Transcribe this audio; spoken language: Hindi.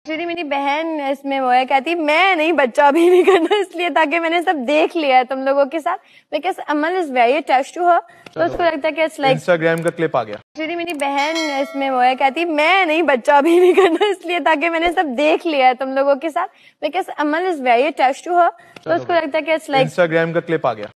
एक्चुअली मेरी बहन इसमें वो है कहती मैं नहीं बच्चा अभी नहीं करना इसलिए ताकि मैंने सब देख लिया है तुम लोगों के साथ because Amal is very attach to her तो उसको लगता है कि इट्स लाइक इंस्टाग्राम का क्लिप आ गया एक्चुअली मेरी बहन इसमें वो है कहती मैं नहीं बच्चा अभी नहीं करना इसलिए ताकि मैंने सब देख लिया है तुम लोगों के साथ because Amal is very attach to her तो उसको लगता है कि इट्स लाइक इंस्टाग्राम का क्लिप आ गया